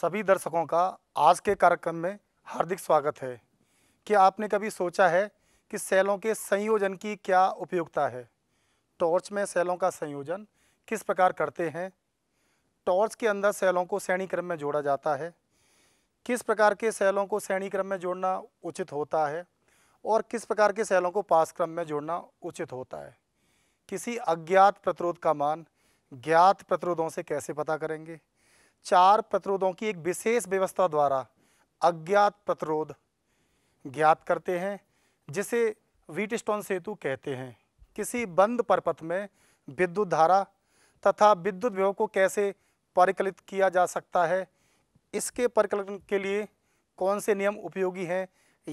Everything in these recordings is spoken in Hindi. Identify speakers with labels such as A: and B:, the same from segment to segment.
A: सभी दर्शकों का आज के कार्यक्रम में हार्दिक स्वागत है क्या आपने कभी सोचा है कि सेलों के संयोजन की क्या उपयोगिता है टॉर्च में सेलों का संयोजन किस प्रकार करते हैं टॉर्च के अंदर सेलों को श्रेणी क्रम में जोड़ा जाता है किस प्रकार के सेलों को श्रेणी क्रम में जोड़ना उचित होता है और किस प्रकार के सेलों को पास क्रम में जोड़ना उचित होता है किसी अज्ञात प्रतिरोध का मान ज्ञात प्रतिरोधों से कैसे पता करेंगे चार प्रतिरोधों की एक विशेष व्यवस्था द्वारा अज्ञात प्रतिरोध ज्ञात करते हैं जिसे वीटस्टोन सेतु कहते हैं किसी बंद परपथ में विद्युत धारा तथा विद्युत विभव को कैसे परिकलित किया जा सकता है इसके परिकलन के लिए कौन से नियम उपयोगी हैं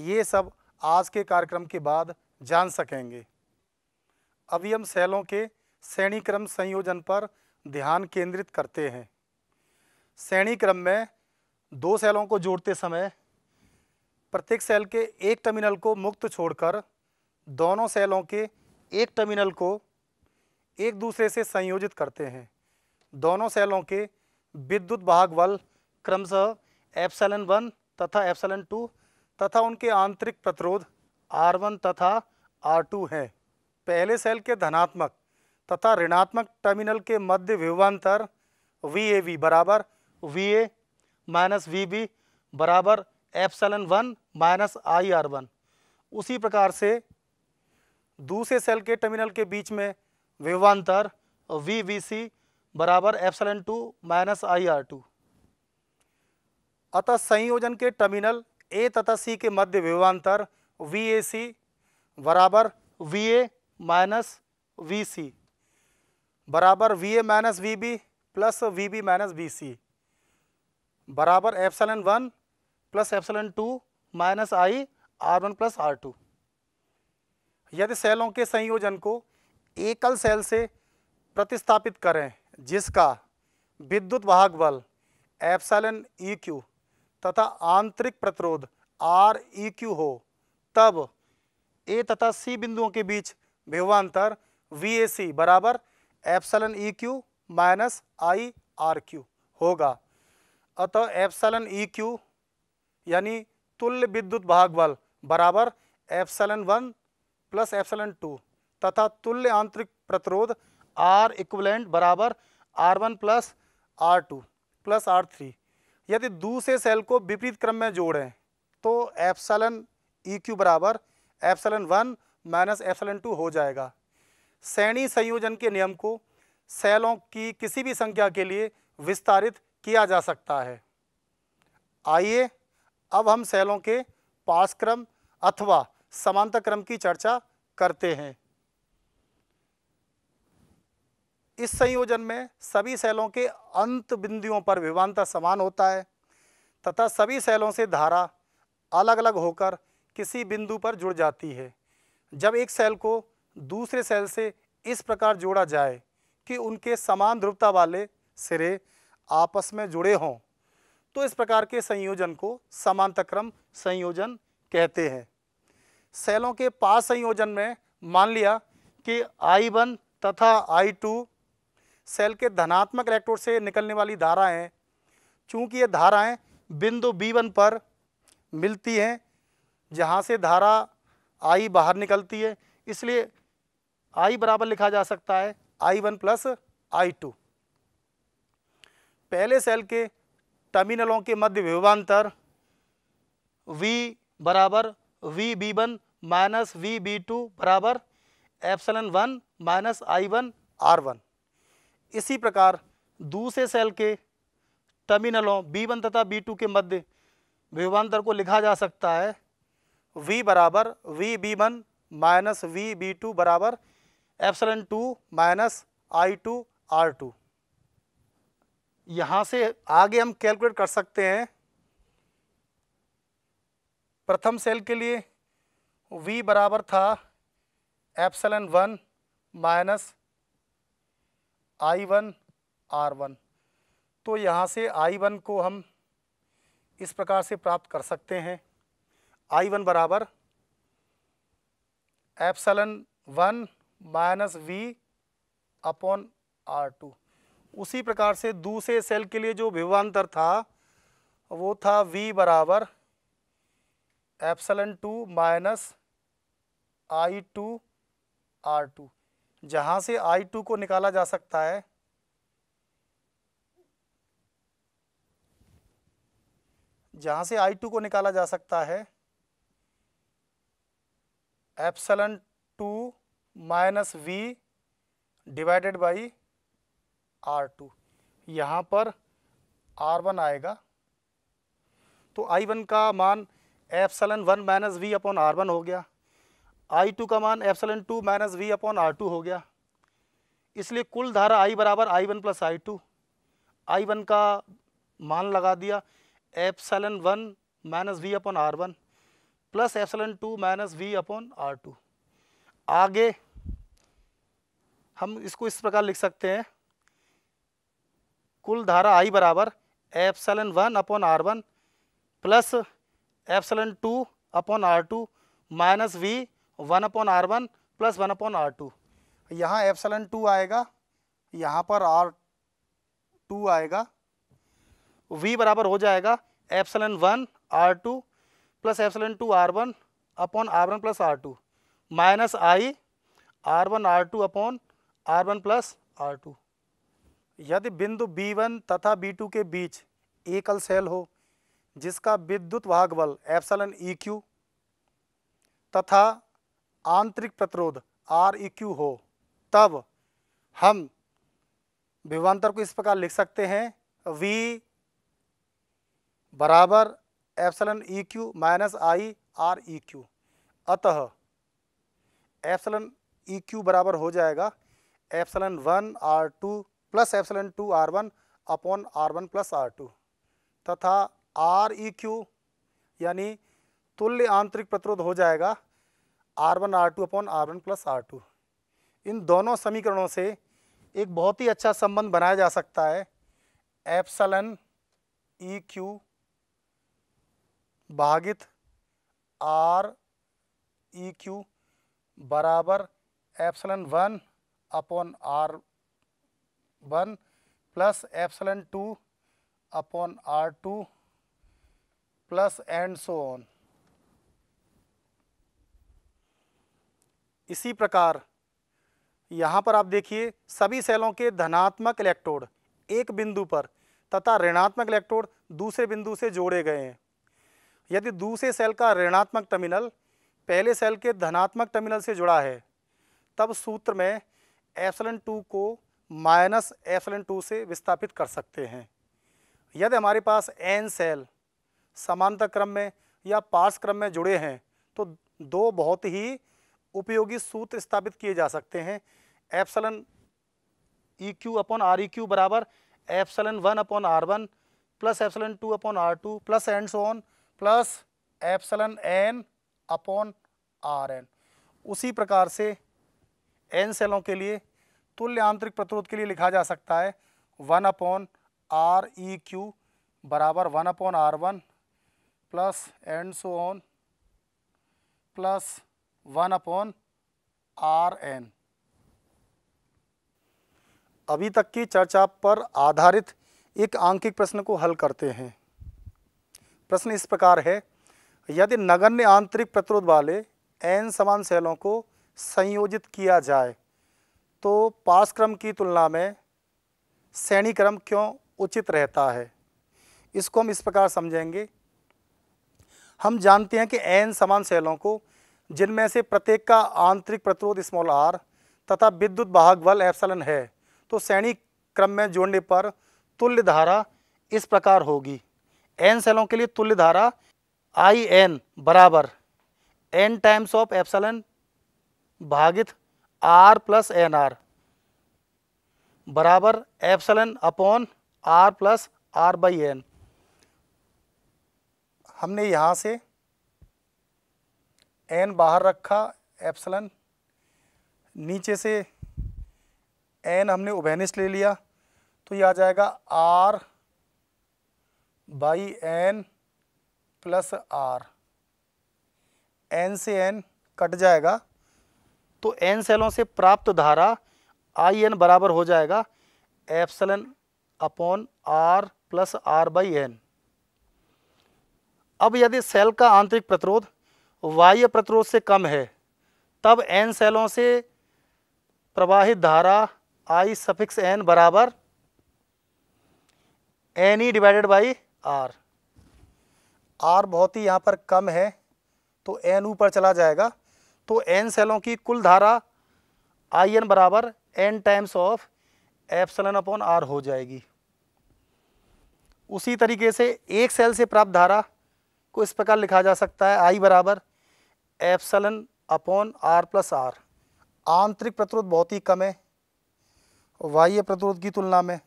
A: ये सब आज के कार्यक्रम के बाद जान सकेंगे अभी हम सेलों के श्रेणीक्रम संयोजन पर ध्यान केंद्रित करते हैं श्रेणी क्रम में दो सेलों को जोड़ते समय प्रत्येक सेल के एक टर्मिनल को मुक्त छोड़कर दोनों सेलों के एक टर्मिनल को एक दूसरे से संयोजित करते हैं दोनों सेलों के विद्युत भाग बल क्रमशः एप्सलन वन तथा एप्सलन टू तथा उनके आंतरिक प्रतिरोध आर वन तथा आर टू हैं पहले सेल के धनात्मक तथा ऋणात्मक टर्मिनल के मध्य विभवान्तर वी ए वी बराबर V A minus V B बराबर epsilon one minus I R one उसी प्रकार से दूसरे सेल के टर्मिनल के बीच में विवान्तर वी वी सी बराबर epsilon two minus I R two अतः संयोजन के टर्मिनल ए तथा सी के मध्य विवान्तर वी ए सी बराबर V A minus V C बराबर V A minus V B plus V B minus B C बराबर epsilon one plus epsilon two minus I R one plus R two यदि सेलों के संयोजन को एकल सेल से प्रतिस्थापित करें जिसका विद्युत वाहक बल एफसेलन ई e क्यू तथा आंतरिक प्रतिरोध आर ई क्यू हो तब ए तथा सी बिंदुओं के बीच विभवान्तर वी ए सी बराबर epsilon E e Q minus I R Q होगा अतः एप्सलन ई क्यू यानी तुल्य विद्युत भाग बल बराबर epsilon one plus epsilon two तथा तुल्य आंतरिक प्रतिरोध आर इक्वलेंट बराबर R one plus R two plus R three यदि दूसरे सेल को विपरीत क्रम में जोड़ें तो एप्सलन ई क्यू बराबर epsilon one minus epsilon two हो जाएगा श्रेणी संयोजन के नियम को सेलों की किसी भी संख्या के लिए विस्तारित किया जा सकता है आइए अब हम सेलों के पास क्रम अथवा समांतर क्रम की चर्चा करते हैं इस संयोजन में सभी सेलों के अंत बिंदुओं पर विमानता समान होता है तथा सभी सेलों से धारा अलग अलग होकर किसी बिंदु पर जुड़ जाती है जब एक सेल को दूसरे सेल से इस प्रकार जोड़ा जाए कि उनके समान ध्रुवता वाले सिरे आपस में जुड़े हों तो इस प्रकार के संयोजन को समांतक्रम संयोजन कहते हैं सेलों के पास संयोजन में मान लिया कि आई वन तथा आई टू सेल के धनात्मक इलेक्ट्रोड से निकलने वाली धाराएं चूंकि ये धाराएं बिंदु बी वन पर मिलती हैं जहां से धारा आई बाहर निकलती है इसलिए आई बराबर लिखा जा सकता है I one plus I two पहले सेल के टर्मिनलों के मध्य विभवान्तर V बराबर V B one minus V B two बराबर epsilon one minus I one R one इसी प्रकार दूसरे सेल के टर्मिनलों बी वन तथा बी टू के मध्य विभवान्तर को लिखा जा सकता है V बराबर V B one minus V B two बराबर epsilon two minus I two R two यहाँ से आगे हम कैलकुलेट कर सकते हैं प्रथम सेल के लिए v बराबर था epsilon one minus I one R one तो यहाँ से आई वन को हम इस प्रकार से प्राप्त कर सकते हैं आई वन बराबर epsilon one minus V upon R two उसी प्रकार से दूसरे सेल के लिए जो विभवान्तर था वो था v बराबर epsilon two minus I two R two जहाँ से आई टू को निकाला जा सकता है जहाँ से आई टू को निकाला जा सकता है epsilon two minus V divided by R two यहाँ पर आर वन आएगा तो आई वन का मान epsilon one minus V upon R one हो गया आई टू का मान epsilon two minus V upon R two हो गया इसलिए कुल धारा आई बराबर I one plus I two I one का मान लगा दिया epsilon one minus V upon R one plus epsilon two minus V upon R two आगे हम इसको इस प्रकार लिख सकते हैं कुल धारा आई बराबर epsilon one upon R one plus epsilon two upon R two minus V one upon R one plus one upon R two यहाँ एप्सलन टू आएगा यहाँ पर आर टू आएगा वी बराबर हो जाएगा epsilon one R two plus epsilon two R one upon R one plus R two minus I R one R two upon R one plus R two यदि बिंदु B1 तथा B2 के बीच एकल सेल हो जिसका विद्युत भाग बल एप्सलन ई e क्यू तथा आंतरिक प्रतिरोध आर ई क्यू हो तब हम विभवान्तर को इस प्रकार लिख सकते हैं V बराबर epsilon E e Q minus I R E Q अतः एप्सलन ई e क्यू बराबर हो जाएगा epsilon one R two plus epsilon two R one upon R one plus R two तथा आर ई क्यू यानी तुल्य आंतरिक प्रतिरोध हो जाएगा R one R two upon R one plus R two इन दोनों समीकरणों से एक बहुत ही अच्छा संबंध बनाया जा सकता है एप्सलन ई क्यू भागित आर ई क्यू बराबर epsilon one upon R one plus epsilon two upon R two plus and so on इसी प्रकार यहाँ पर आप देखिए सभी सेलों के धनात्मक इलेक्ट्रोड एक बिंदु पर तथा ऋणात्मक इलेक्ट्रोड दूसरे बिंदु से जोड़े गए हैं यदि दूसरे सेल का ऋणात्मक टर्मिनल पहले सेल के धनात्मक टर्मिनल से जुड़ा है तब सूत्र में एप्सलन टू को माइनस एफलन टू से विस्थापित कर सकते हैं यदि हमारे पास एन सेल समानता क्रम में या पार्श क्रम में जुड़े हैं तो दो बहुत ही उपयोगी सूत्र स्थापित किए जा सकते हैं epsilon E e Q upon R E Q बराबर epsilon one upon R one plus epsilon two upon R two plus and so on plus epsilon N upon R N उसी प्रकार से एन सेलों के लिए तुल्य आंतरिक प्रतिरोध के लिए लिखा जा सकता है one upon R E Q बराबर one upon R one plus and so on plus one upon R N अभी तक की चर्चा पर आधारित एक आंकिक प्रश्न को हल करते हैं प्रश्न इस प्रकार है यदि नगण्य आंतरिक प्रतिरोध वाले एन समान सेलों को संयोजित किया जाए तो पास क्रम की तुलना में श्रेणी क्रम क्यों उचित रहता है इसको हम इस प्रकार समझेंगे हम जानते हैं कि एन समान सेलों को जिनमें से प्रत्येक का आंतरिक प्रतिरोध स्मॉल आर तथा विद्युत बाहक बल एफसलन है तो श्रेणी क्रम में जोड़ने पर तुल्य धारा इस प्रकार होगी एन सेलों के लिए तुल्य धारा आई एन बराबर एन टाइम्स ऑफ एफसलन भागित आर प्लस एन आर बराबर epsilon upon R plus R by N हमने यहाँ से एन बाहर रखा एप्सलन नीचे से एन हमने उभेनिस ले लिया तो यह आ जाएगा R by N plus R N से एन कट जाएगा तो एन सेलों से प्राप्त धारा आई एन बराबर हो जाएगा epsilon upon R plus R by N अब यदि सेल का आंतरिक प्रतिरोध वाह्य प्रतिरोध से कम है तब एन सेलों से प्रवाहित धारा आई सफिक्स एन बराबर N E divided by R R बहुत ही यहाँ पर कम है तो एन ऊपर चला जाएगा तो एन सेलों की कुल धारा आई एन बराबर N times of epsilon upon R हो जाएगी उसी तरीके से एक सेल से प्राप्त धारा को इस प्रकार लिखा जा सकता है आई बराबर epsilon upon R plus R आंतरिक प्रतिरोध बहुत ही कम है वाह्य प्रतिरोध की तुलना में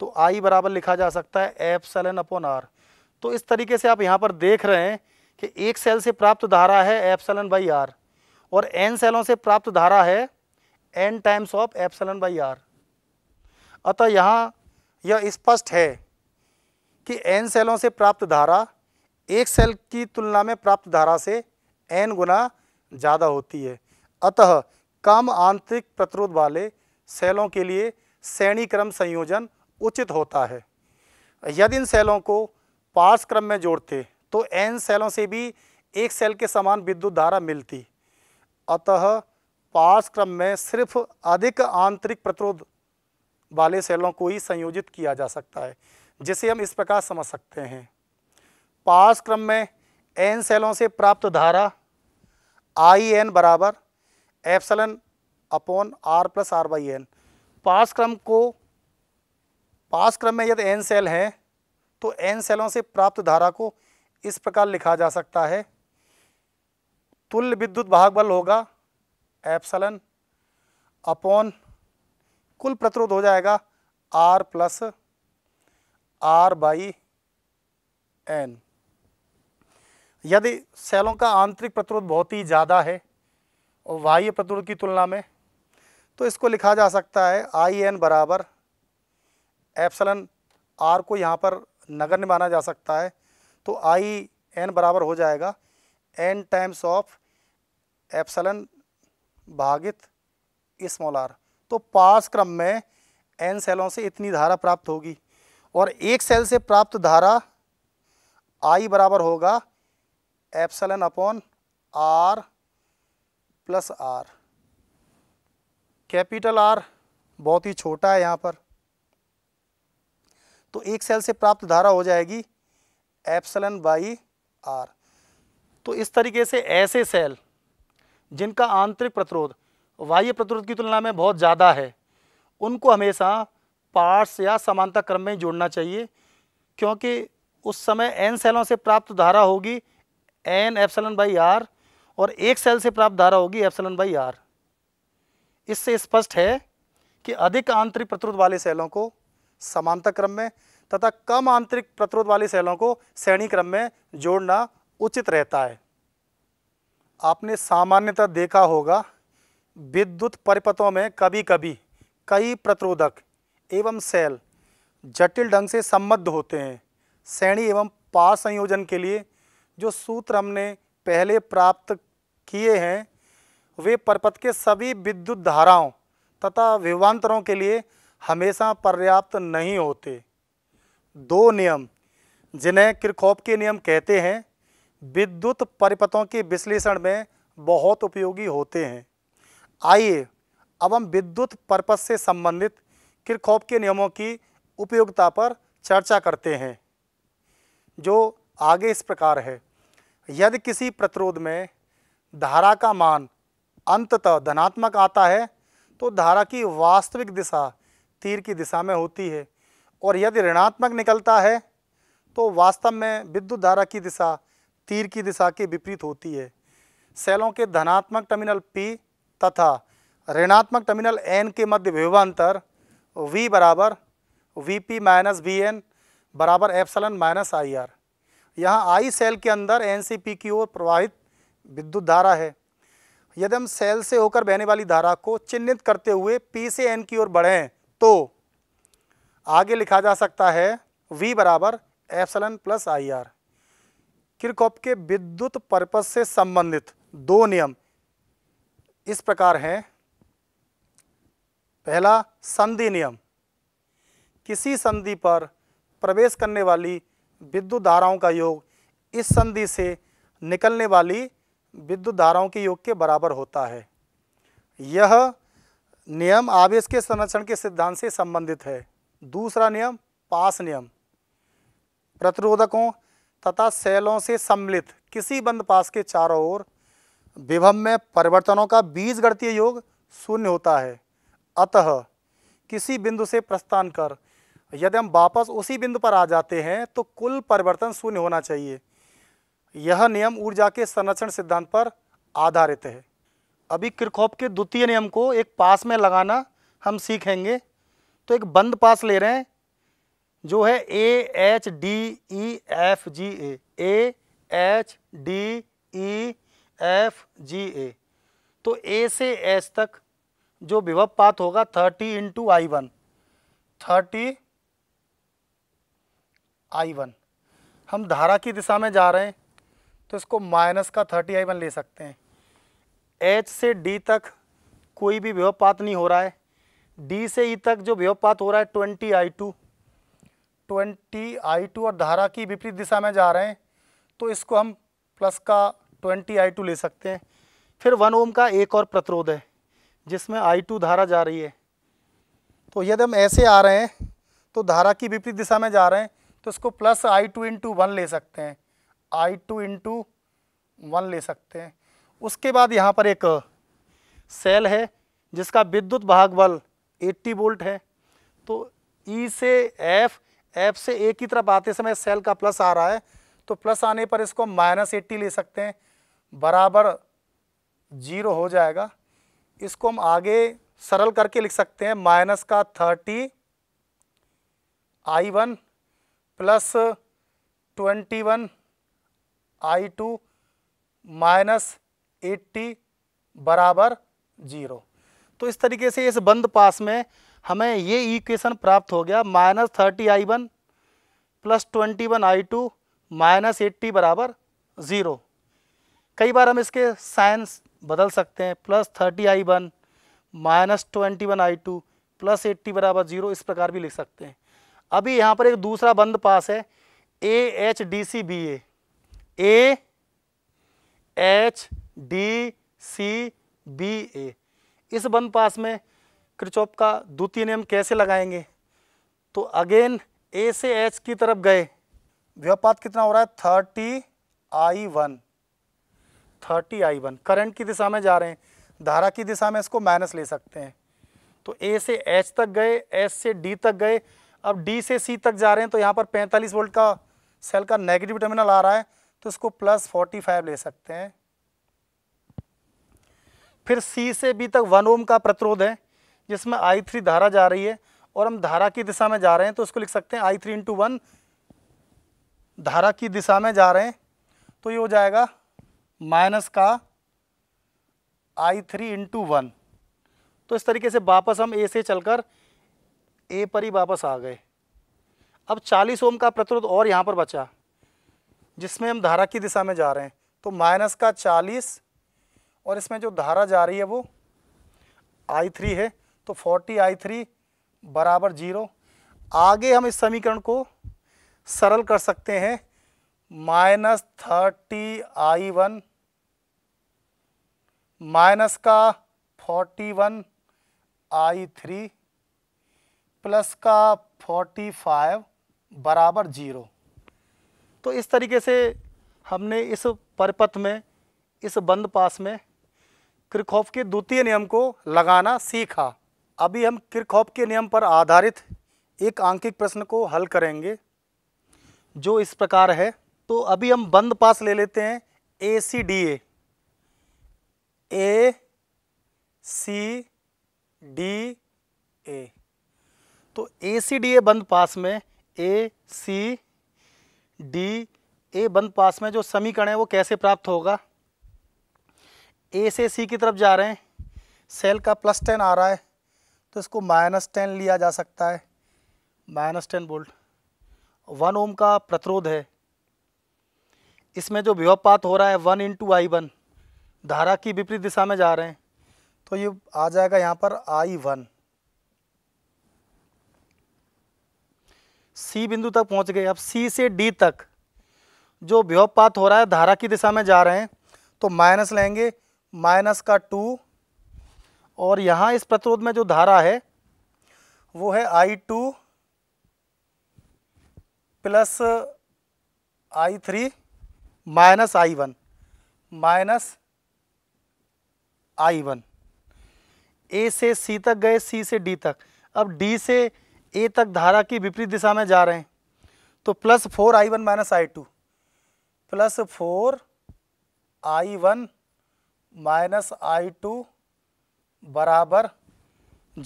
A: तो आई बराबर लिखा जा सकता है एप्सलन अपॉन आर तो इस तरीके से आप यहाँ पर देख रहे हैं कि एक सेल से प्राप्त धारा है एप्सलन बाई आर और एन सेलों से प्राप्त धारा है N times of epsilon by R अतः यहाँ यह स्पष्ट है कि एन सेलों से प्राप्त धारा एक सेल की तुलना में प्राप्त धारा से एन गुना ज़्यादा होती है अतः कम आंतरिक प्रतिरोध वाले सेलों के लिए श्रेणी क्रम संयोजन उचित होता है यदि इन सेलों को पार्स क्रम में जोड़ते तो एन सेलों से भी एक सेल के समान विद्युत धारा मिलती अतः पास क्रम में सिर्फ अधिक आंतरिक प्रतिरोध वाले सेलों को ही संयोजित किया जा सकता है जिसे हम इस प्रकार समझ सकते हैं पास क्रम में एन सेलों से प्राप्त धारा आई एन बराबर epsilon upon R plus R by N पास क्रम को पास क्रम में यदि एन सेल हैं तो एन सेलों से प्राप्त धारा को इस प्रकार लिखा जा सकता है तुल्य विद्युत भाग बल होगा एप्सलन अपॉन कुल प्रतिरोध हो जाएगा R plus R by N यदि सेलों का आंतरिक प्रतिरोध बहुत ही ज़्यादा है और बाह्य प्रतिरोध की तुलना में तो इसको लिखा जा सकता है आई एन बराबर एप्सलन आर को यहाँ पर नगण्य माना जा सकता है तो आई एन बराबर हो जाएगा एन टाइम्स ऑफ एप्सलन भागित स्मोलार आर तो पास क्रम में एन सेलों से इतनी धारा प्राप्त होगी और एक सेल से प्राप्त धारा आई बराबर होगा epsilon upon R plus R capital R बहुत ही छोटा है यहाँ पर तो एक सेल से प्राप्त धारा हो जाएगी एप्सलन बाई आर तो इस तरीके से ऐसे सेल जिनका आंतरिक प्रतिरोध बाह्य प्रतिरोध की तुलना में बहुत ज़्यादा है उनको हमेशा पार्ट्स या समानता क्रम में जोड़ना चाहिए क्योंकि उस समय एन सेलों से प्राप्त धारा होगी एन एफसेलन बाई आर और एक सेल से प्राप्त धारा होगी एफसेलन बाई आर इससे स्पष्ट है कि अधिक आंतरिक प्रतिरोध वाले सेलों को समानता क्रम में तथा कम आंतरिक प्रतिरोध वाले सेलों को श्रेणी क्रम में जोड़ना उचित रहता है आपने सामान्यतः देखा होगा विद्युत परिपथों में कभी कभी कई प्रतिरोधक एवं सेल जटिल ढंग से संबद्ध होते हैं श्रेणी एवं पार संयोजन के लिए जो सूत्र हमने पहले प्राप्त किए हैं वे परपथ के सभी विद्युत धाराओं तथा विवांतरों के लिए हमेशा पर्याप्त नहीं होते दो नियम जिन्हें किरखॉप के नियम कहते हैं विद्युत परिपथों के विश्लेषण में बहुत उपयोगी होते हैं आइए अब हम विद्युत परपथ से संबंधित किरखोप के नियमों की उपयोगिता पर चर्चा करते हैं जो आगे इस प्रकार है यदि किसी प्रतिरोध में धारा का मान अंततः धनात्मक आता है तो धारा की वास्तविक दिशा तीर की दिशा में होती है और यदि ऋणात्मक निकलता है तो वास्तव में विद्युत धारा की दिशा तीर की दिशा के विपरीत होती है सेलों के धनात्मक टर्मिनल पी तथा ऋणात्मक टर्मिनल एन के मध्य विभवान्तर वी बराबर V P minus V N बराबर एफसलन माइनस आई आर यहाँ आई सेल के अंदर एन सी पी की ओर प्रवाहित विद्युत धारा है यदि हम सेल से होकर बहने वाली धारा को चिन्हित करते हुए पी से एन की ओर बढ़ें तो आगे लिखा जा सकता है वी बराबर एफसलन प्लस आई आर किरकॉप के विद्युत पर्पज से संबंधित दो नियम इस प्रकार हैं पहला संधि नियम किसी संधि पर प्रवेश करने वाली विद्युत धाराओं का योग इस संधि से निकलने वाली विद्युत धाराओं के योग के बराबर होता है यह नियम आवेश के संरक्षण के सिद्धांत से संबंधित है दूसरा नियम पास नियम प्रतिरोधकों तथा सेलों से सम्मिलित किसी बंद पास के चारों ओर विभव में परिवर्तनों का बीज गणतीय योग शून्य होता है अतः किसी बिंदु से प्रस्थान कर यदि हम वापस उसी बिंदु पर आ जाते हैं तो कुल परिवर्तन शून्य होना चाहिए यह नियम ऊर्जा के संरक्षण सिद्धांत पर आधारित है अभी क्रिकॉप के द्वितीय नियम को एक पास में लगाना हम सीखेंगे तो एक बंद पास ले रहे हैं जो है A H D E F G A A H D E F G A तो ए से एच तक जो विभव पात होगा thirty into I one thirty I one हम धारा की दिशा में जा रहे हैं तो इसको माइनस का थर्टी आई वन ले सकते हैं एच से डी तक कोई भी पात नहीं हो रहा है डी से ई e तक जो पात हो रहा है twenty I two twenty I two और धारा की विपरीत दिशा में जा रहे हैं तो इसको हम प्लस का ट्वेंटी आई टू ले सकते हैं फिर वन ओम का एक और प्रतिरोध है जिसमें आई टू धारा जा रही है तो यदि हम ऐसे आ रहे हैं तो धारा की विपरीत दिशा में जा रहे हैं तो इसको plus I two into one ले सकते हैं आई टू इंटू वन ले सकते हैं उसके बाद यहाँ पर एक सेल है जिसका विद्युत भाग बल 80 वोल्ट है तो ई e से एफ एफ से ए की तरफ आते समय सेल का प्लस आ रहा है तो प्लस आने पर इसको माइनस एट्टी ले सकते हैं बराबर जीरो हो जाएगा इसको हम आगे सरल करके लिख सकते हैं माइनस का thirty I one plus twenty one I two minus eighty बराबर जीरो तो इस तरीके से इस बंद पास में हमें ये इक्वेशन प्राप्त हो गया minus thirty I one plus twenty one I two minus eighty बराबर ज़ीरो कई बार हम इसके साइंस बदल सकते हैं plus thirty I one minus twenty one I two plus eighty बराबर ज़ीरो इस प्रकार भी लिख सकते हैं अभी यहाँ पर एक दूसरा बंद पास है A H D C B A H D C B A इस बंद पास में क्रिचॉप का द्वितीय नियम कैसे लगाएंगे तो अगेन ए से एच की तरफ गए व्यापात कितना हो रहा है thirty I one thirty I one current की दिशा में जा रहे हैं धारा की दिशा में इसको माइनस ले सकते हैं तो ए से एच तक गए एच से डी तक गए अब डी से सी तक जा रहे हैं तो यहाँ पर पैंतालीस वोल्ट का सेल का नेगेटिव टर्मिनल आ रहा है तो इसको प्लस फोर्टी फाइव ले सकते हैं फिर सी से बी तक वन ओम का प्रतिरोध है जिसमें आई थ्री धारा जा रही है और हम धारा की दिशा में जा रहे हैं तो उसको लिख सकते हैं आई थ्री इंटू वन धारा की दिशा में जा रहे हैं तो ये हो जाएगा माइनस का आई थ्री इंटू वन तो इस तरीके से वापस हम ए से चलकर ए पर ही वापस आ गए अब 40 ओम का प्रतिरोध और यहाँ पर बचा जिसमें हम धारा की दिशा में जा रहे हैं तो माइनस का 40 और इसमें जो धारा जा रही है वो आई थ्री है तो फोर्टी आई थ्री बराबर जीरो आगे हम इस समीकरण को सरल कर सकते हैं minus thirty I one minus का forty one I three plus का फोर्टी फाइव बराबर जीरो तो इस तरीके से हमने इस परिपथ में इस बंद पास में क्रिकॉफ के द्वितीय नियम को लगाना सीखा अभी हम किरखॉप के नियम पर आधारित एक आंकिक प्रश्न को हल करेंगे जो इस प्रकार है तो अभी हम बंद पास ले लेते हैं ए C D A A C D A तो ए सी डी ए बंद पास में ए सी डी ए बंद पास में जो समीकरण है वो कैसे प्राप्त होगा ए से सी की तरफ जा रहे हैं सेल का प्लस टेन आ रहा है तो इसको माइनस टेन लिया जा सकता है minus ten volt one ohm का प्रतिरोध है इसमें जो विवपात हो रहा है वन इंटू आई वन धारा की विपरीत दिशा में जा रहे हैं तो ये आ जाएगा यहाँ पर आई वन सी बिंदु तक पहुँच गए अब सी से डी तक जो विवपात हो रहा है धारा की दिशा में जा रहे हैं तो माइनस लेंगे माइनस का टू और यहाँ इस प्रतिरोध में जो धारा है वो है I two plus I three minus I one minus I one A से सी तक गए सी से डी तक अब डी से ए तक धारा की विपरीत दिशा में जा रहे हैं तो plus four I one minus I two plus four I one minus I two बराबर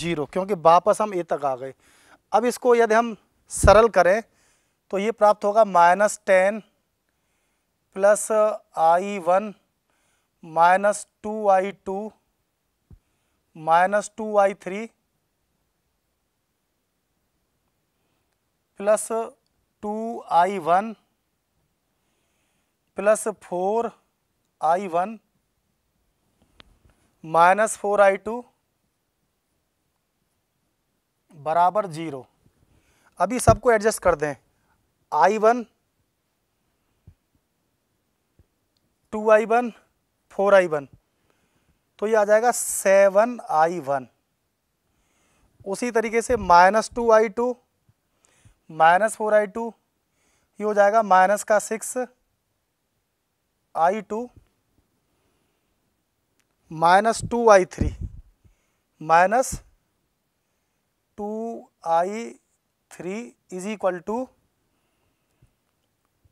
A: जीरो क्योंकि वापस हम ए तक आ गए अब इसको यदि हम सरल करें तो ये प्राप्त होगा minus ten plus I one minus two I two minus two I three plus two I one plus four I one minus four I two बराबर जीरो अभी सबको एडजस्ट कर दें I one two I one four I one तो ये आ जाएगा सेवन आई वन उसी तरीके से minus two I two minus four I two ये हो जाएगा माइनस का six I two minus two I three minus two I three is equal to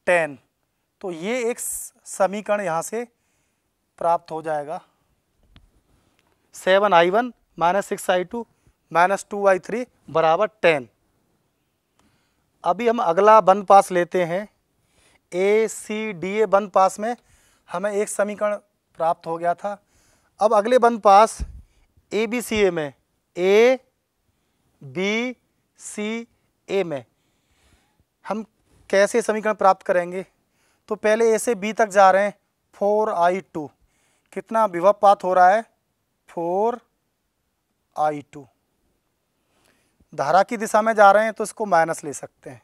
A: ten तो ये एक समीकरण यहाँ से प्राप्त हो जाएगा seven I one minus six I two minus two I three बराबर टेन अभी हम अगला वन पास लेते हैं ए सी डी ए बंद पास में हमें एक समीकरण प्राप्त हो गया था अब अगले बंद पास ए बी सी ए में ए बी सी ए में हम कैसे समीकरण प्राप्त करेंगे तो पहले ए से बी तक जा रहे हैं फोर आई टू कितना विभव पात हो रहा है फोर आई टू धारा की दिशा में जा रहे हैं तो इसको माइनस ले सकते हैं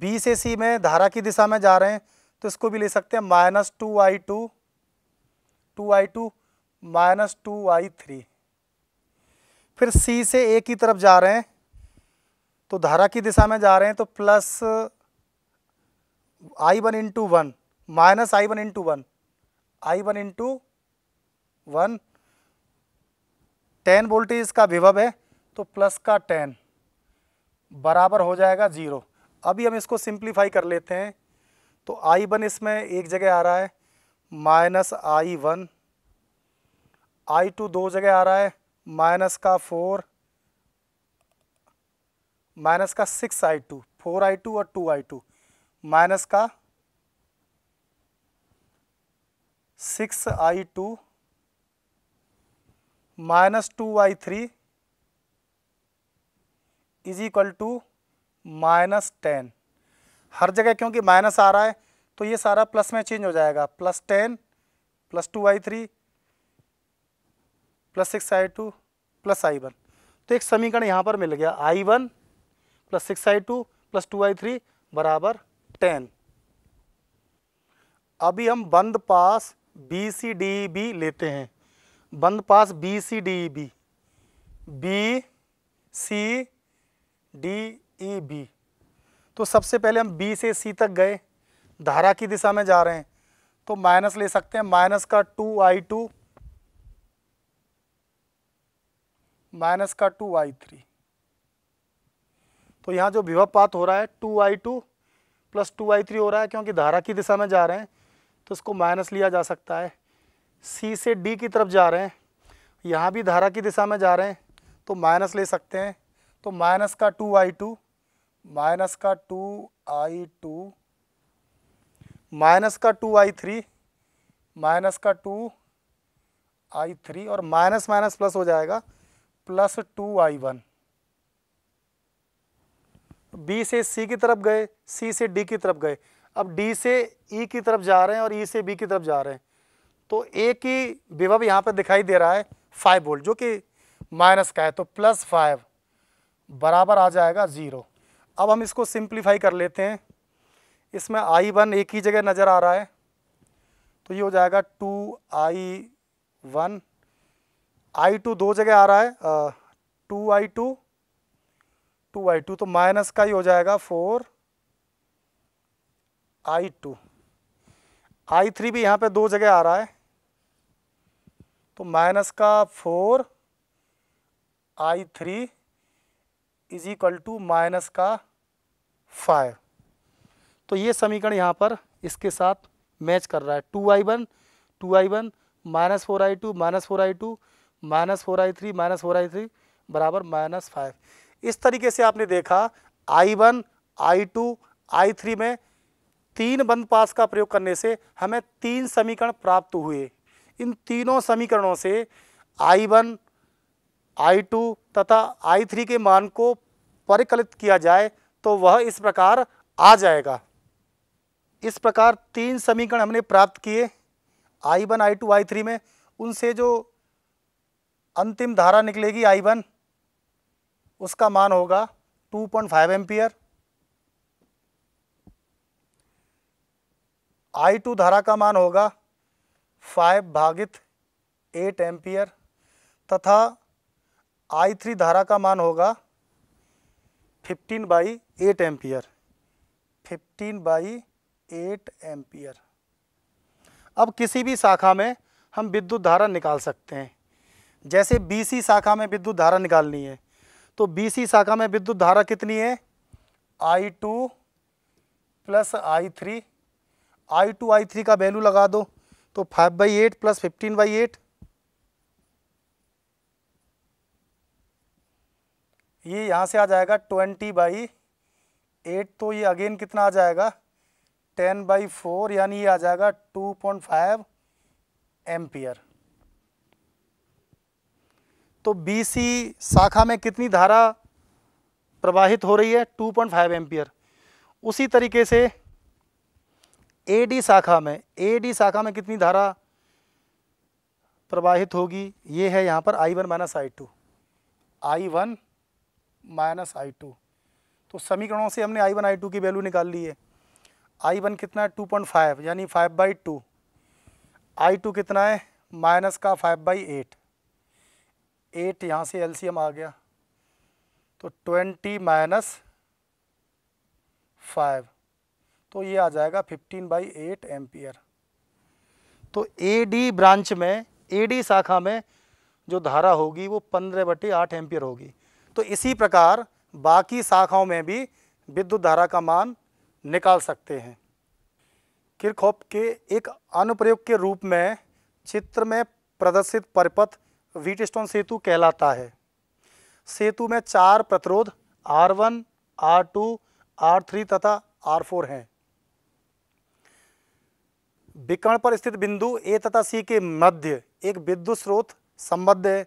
A: बी से सी में धारा की दिशा में जा रहे हैं तो इसको भी ले सकते हैं minus two I two two I two minus two Y three फिर सी से ए की तरफ जा रहे हैं तो धारा की दिशा में जा रहे हैं तो plus I one into one minus I one into one I one into one ten voltage इसका विभव है तो प्लस का टेन बराबर हो जाएगा ज़ीरो अभी हम इसको सिंप्लीफाई कर लेते हैं तो आई वन इसमें एक जगह आ रहा है minus I one I two दो जगह आ रहा है माइनस का फोर माइनस का six I two four I two और टू आई टू माइनस का six I two minus two I three is equal to minus ten हर जगह क्योंकि माइनस आ रहा है तो ये सारा प्लस में चेंज हो जाएगा plus ten plus two I three plus six I two plus I one तो एक समीकरण यहाँ पर मिल गया I one plus six I two plus two I three बराबर टेन अभी हम बंद पास बी सी डी बी लेते हैं बंद पास B C D B B C D E B तो सबसे पहले हम बी से सी तक गए धारा की दिशा में जा रहे हैं तो माइनस ले सकते हैं माइनस का टू आई टू माइनस का टू वाई थ्री तो यहाँ जो विभव पात हो रहा है two Y two plus two Y three हो रहा है क्योंकि धारा की दिशा में जा रहे हैं तो इसको माइनस लिया जा सकता है सी से डी की तरफ जा रहे हैं यहाँ भी धारा की दिशा में जा रहे हैं तो माइनस ले सकते हैं तो माइनस का टू आई टू माइनस का टू आई टू माइनस का टू आई थ्री माइनस का टू आई थ्री और माइनस माइनस प्लस हो जाएगा plus two I one B से सी की तरफ गए सी से डी की तरफ गए अब डी से ई e की तरफ जा रहे हैं और ई e से बी की तरफ जा रहे हैं तो ए की विभव यहाँ पर दिखाई दे रहा है फाइव वोल्ट जो कि माइनस का है तो प्लस फाइव बराबर आ जाएगा ज़ीरो अब हम इसको सिंप्लीफाई कर लेते हैं इसमें आई वन एक ही जगह नज़र आ रहा है तो ये हो जाएगा two I one I two दो जगह आ रहा है two I two two I two तो माइनस का ही हो जाएगा four I two I three भी यहां पे दो जगह आ रहा है तो माइनस का four I three is equal to minus का फाइव तो ये समीकरण यहां पर इसके साथ मैच कर रहा है two I one two I one minus four I two minus four I two minus four I three minus four I three बराबर माइनस फाइव इस तरीके से आपने देखा I one I two I three में तीन बंद पास का प्रयोग करने से हमें तीन समीकरण प्राप्त हुए इन तीनों समीकरणों से आई वन आई टू तथा आई थ्री के मान को परिकलित किया जाए तो वह इस प्रकार आ जाएगा इस प्रकार तीन समीकरण हमने प्राप्त किए I one I two I three में उनसे जो अंतिम धारा निकलेगी आई वन उसका मान होगा 2.5 point five ampere I two धारा का मान होगा फाइव भागित एट एम्पियर तथा आई थ्री धारा का मान होगा fifteen by eight ampere fifteen by eight ampere अब किसी भी शाखा में हम विद्युत धारा निकाल सकते हैं जैसे बीसी शाखा में विद्युत धारा निकालनी है तो बीसी शाखा में विद्युत धारा कितनी है I two plus I three I two I three का वैल्यू लगा दो तो five by eight plus fifteen by eight ये यहाँ से आ जाएगा ट्वेंटी बाई एट तो ये अगेन कितना आ जाएगा टेन बाई फोर यानी ये आ जाएगा टू पॉइंट फाइव एम्पियर तो बीसी शाखा में कितनी धारा प्रवाहित हो रही है 2.5 पॉइंट उसी तरीके से एडी शाखा में एडी शाखा में कितनी धारा प्रवाहित होगी ये है यहाँ पर I one minus I two I one minus I two तो समीकरणों से हमने आई वन आई टू की वैल्यू निकाल ली है आई वन कितना है टू पॉइंट फाइव यानी five by two I two कितना है माइनस का फाइव बाई एट एट यहाँ से एलसीएम आ गया तो ट्वेंटी माइनस फाइव तो ये आ जाएगा फिफ्टीन बाई एट एम्पियर तो एडी ब्रांच में डी शाखा में जो धारा होगी वो पंद्रह बटे आठ एम्पियर होगी तो इसी प्रकार बाकी शाखाओं में भी विद्युत धारा का मान निकाल सकते हैं किरखॉप के एक अनुप्रयोग के रूप में चित्र में प्रदर्शित परिपथ वीटस्टोन सेतु कहलाता है सेतु में चार प्रतिरोध R one R two R three तथा आर फोर हैं विकर्ण पर स्थित बिंदु A तथा C के मध्य एक विद्युत स्रोत संबद्ध है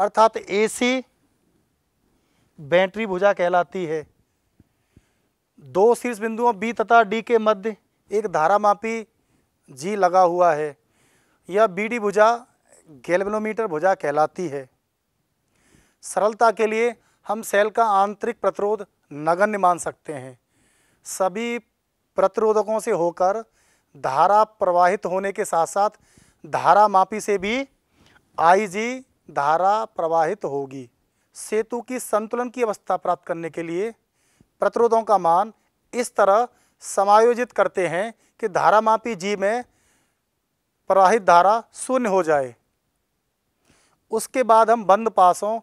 A: अर्थात ए सी बैटरी भुजा कहलाती है दो शीर्ष बिंदुओं बी तथा डी के मध्य एक धारामापी जी लगा हुआ है यह बी डी भुजा गैल्वेनोमीटर भुजा कहलाती है सरलता के लिए हम सेल का आंतरिक प्रतिरोध नगण्य मान सकते हैं सभी प्रतिरोधकों से होकर धारा प्रवाहित होने के साथ साथ धारा मापी से भी आईजी धारा प्रवाहित होगी सेतु की संतुलन की अवस्था प्राप्त करने के लिए प्रतिरोधों का मान इस तरह समायोजित करते हैं कि मापी जी में प्रवाहित धारा शून्य हो जाए उसके बाद हम बंद पासों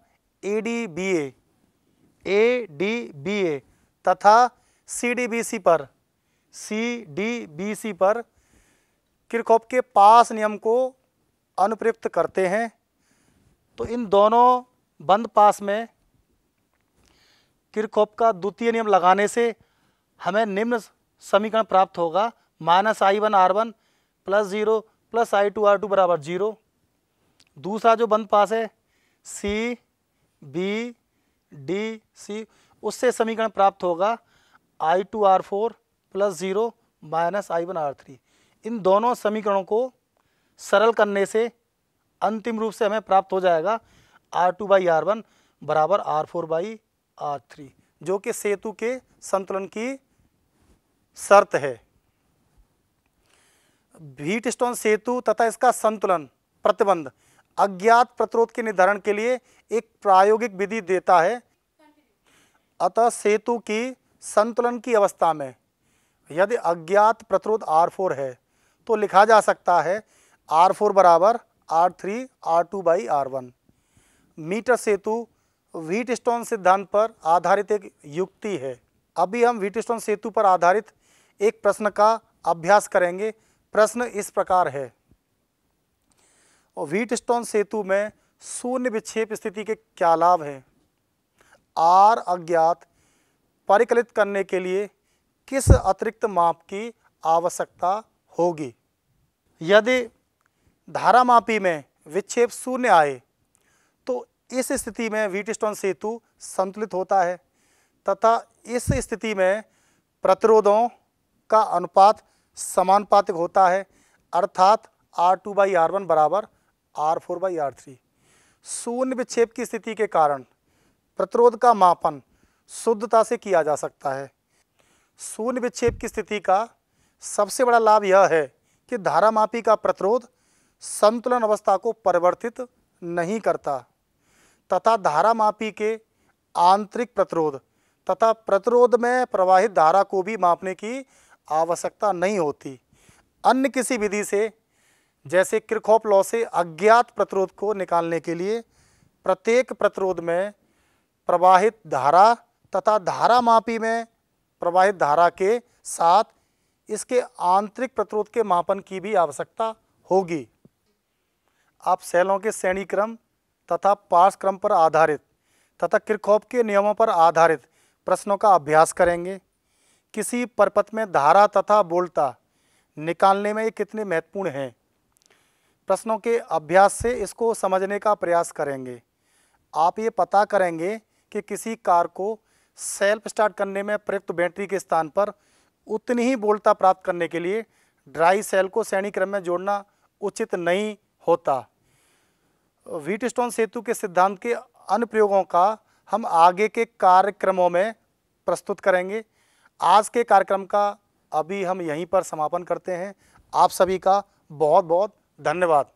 A: A D B A A D B A तथा सी डी बी सी पर सी डी बी सी पर किरकोप के पास नियम को अनुप्रयुक्त करते हैं तो इन दोनों बंद पास में किरकॉप का द्वितीय नियम लगाने से हमें निम्न समीकरण प्राप्त होगा minus I one R one plus zero plus I two R two बराबर जीरो दूसरा जो बंद पास है सी बी डी सी उससे समीकरण प्राप्त होगा I two R four plus zero minus I one R three इन दोनों समीकरणों को सरल करने से अंतिम रूप से हमें प्राप्त हो जाएगा R two by R one बराबर R four by R three जो कि सेतु के संतुलन की शर्त है भीट स्टोन सेतु तथा इसका संतुलन प्रतिबंध अज्ञात प्रतिरोध के निर्धारण के लिए एक प्रायोगिक विधि देता है अतः सेतु की संतुलन की अवस्था में यदि अज्ञात प्रतिरोध फोर है तो लिखा जा सकता है आर फोर बराबर R three R two by R one metre सेतु व्हीट स्टोन सिद्धांत पर आधारित एक युक्ति है अभी हम व्हीट स्टोन सेतु पर आधारित एक प्रश्न का अभ्यास करेंगे प्रश्न इस प्रकार है और व्हीट स्टोन सेतु में शून्य विक्षेप स्थिति के क्या लाभ हैं आर अज्ञात परिकलित करने के लिए किस अतिरिक्त माप की आवश्यकता होगी यदि धारा मापी में विक्षेप शून्य आए तो इस स्थिति में व्हीट स्टोन सेतु संतुलित होता है तथा इस स्थिति में प्रतिरोधों का अनुपात समानुपातिक होता है अर्थात R two by R one बराबर R four by R three शून्य विक्षेप की स्थिति के कारण प्रतिरोध का मापन शुद्धता से किया जा सकता है शून्य विक्षेप की स्थिति का सबसे बड़ा लाभ यह है कि धारा मापी का प्रतिरोध संतुलन अवस्था को परिवर्तित नहीं करता तथा धारा मापी के आंतरिक प्रतिरोध तथा प्रतिरोध में प्रवाहित धारा को भी मापने की आवश्यकता नहीं होती अन्य किसी विधि से जैसे किरखोप लॉ से अज्ञात प्रतिरोध को निकालने के लिए प्रत्येक प्रतिरोध में प्रवाहित धारा तथा धारा मापी में प्रवाहित धारा के साथ इसके आंतरिक प्रतिरोध के मापन की भी आवश्यकता होगी आप सेलों के श्रेणी क्रम तथा पार्श क्रम पर आधारित तथा किरखोप के नियमों पर आधारित प्रश्नों का अभ्यास करेंगे किसी परपथ में धारा तथा बोल्टा निकालने में ये कितने महत्वपूर्ण हैं प्रश्नों के अभ्यास से इसको समझने का प्रयास करेंगे आप ये पता करेंगे कि किसी कार को सेल्फ स्टार्ट करने में प्रयुक्त बैटरी के स्थान पर उतनी ही बोल्टता प्राप्त करने के लिए ड्राई सेल को श्रेणी क्रम में जोड़ना उचित नहीं होता स्टोन सेतु के सिद्धांत के अनुप्रयोगों का हम आगे के कार्यक्रमों में प्रस्तुत करेंगे आज के कार्यक्रम का अभी हम यहीं पर समापन करते हैं आप सभी का बहुत बहुत धन्यवाद